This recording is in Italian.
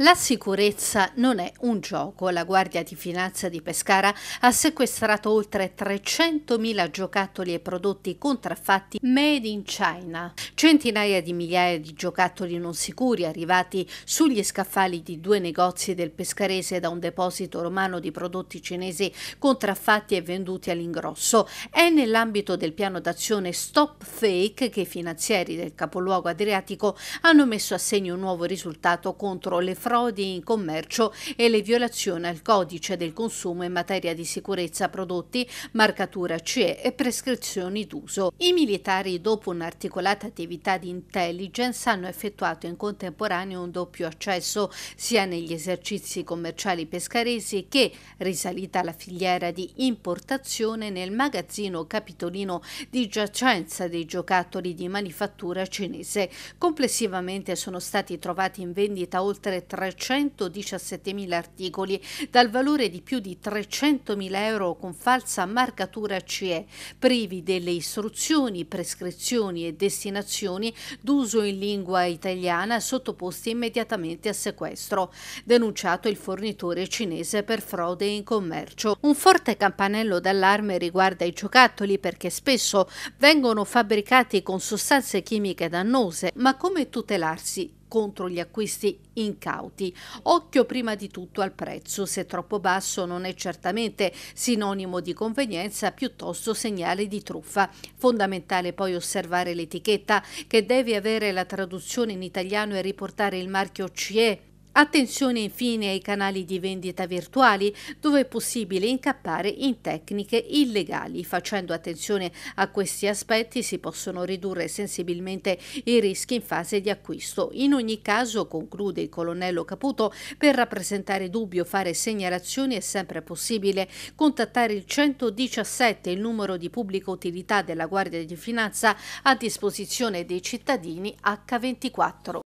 La sicurezza non è un gioco. La Guardia di Finanza di Pescara ha sequestrato oltre 300.000 giocattoli e prodotti contraffatti made in China. Centinaia di migliaia di giocattoli non sicuri arrivati sugli scaffali di due negozi del pescarese da un deposito romano di prodotti cinesi contraffatti e venduti all'ingrosso. È nell'ambito del piano d'azione Stop Fake che i finanzieri del capoluogo adriatico hanno messo a segno un nuovo risultato contro le frodi in commercio e le violazioni al codice del consumo in materia di sicurezza prodotti, marcatura CE e prescrizioni d'uso. I militari, dopo un'articolata attività di intelligence, hanno effettuato in contemporanea un doppio accesso sia negli esercizi commerciali pescaresi che, risalita la filiera di importazione, nel magazzino capitolino di giacenza dei giocattoli di manifattura cinese. Complessivamente sono stati trovati in vendita oltre 317.000 articoli dal valore di più di 300.000 euro con falsa marcatura CE, privi delle istruzioni, prescrizioni e destinazioni d'uso in lingua italiana sottoposti immediatamente a sequestro, denunciato il fornitore cinese per frode in commercio. Un forte campanello d'allarme riguarda i giocattoli perché spesso vengono fabbricati con sostanze chimiche dannose, ma come tutelarsi contro gli acquisti incauti. Occhio prima di tutto al prezzo, se troppo basso non è certamente sinonimo di convenienza, piuttosto segnale di truffa. Fondamentale poi osservare l'etichetta che deve avere la traduzione in italiano e riportare il marchio CE Attenzione infine ai canali di vendita virtuali dove è possibile incappare in tecniche illegali. Facendo attenzione a questi aspetti si possono ridurre sensibilmente i rischi in fase di acquisto. In ogni caso, conclude il colonnello Caputo, per rappresentare dubbi o fare segnalazioni è sempre possibile contattare il 117, il numero di pubblica utilità della Guardia di Finanza a disposizione dei cittadini H24.